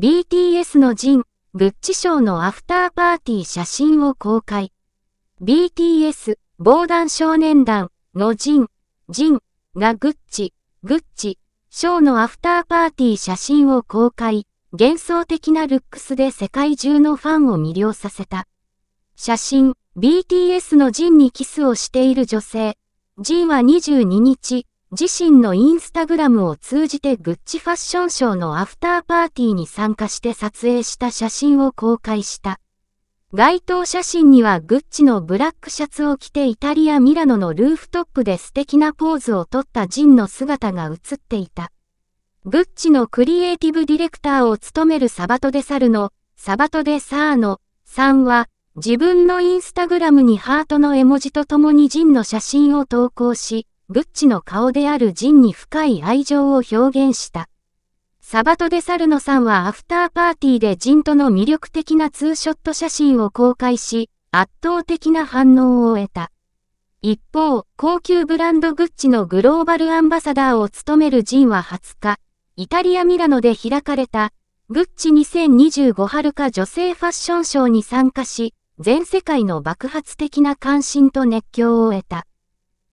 BTS のジン、グッチショーのアフターパーティー写真を公開。BTS、防弾少年団のジン、ジンがグッチ、グッチ、ショーのアフターパーティー写真を公開。幻想的なルックスで世界中のファンを魅了させた。写真、BTS のジンにキスをしている女性。ジンは22日、自身のインスタグラムを通じてグッチファッションショーのアフターパーティーに参加して撮影した写真を公開した。街頭写真にはグッチのブラックシャツを着てイタリア・ミラノのルーフトップで素敵なポーズをとったジンの姿が映っていた。グッチのクリエイティブディレクターを務めるサバトデサルの、サバトデサーノさんは、自分のインスタグラムにハートの絵文字と共にジンの写真を投稿し、グッチの顔であるジンに深い愛情を表現した。サバトデサルノさんはアフターパーティーでジンとの魅力的なツーショット写真を公開し、圧倒的な反応を得た。一方、高級ブランドグッチのグローバルアンバサダーを務めるジンは20日、イタリア・ミラノで開かれた、グッチ2025春か女性ファッションショーに参加し、全世界の爆発的な関心と熱狂を得た。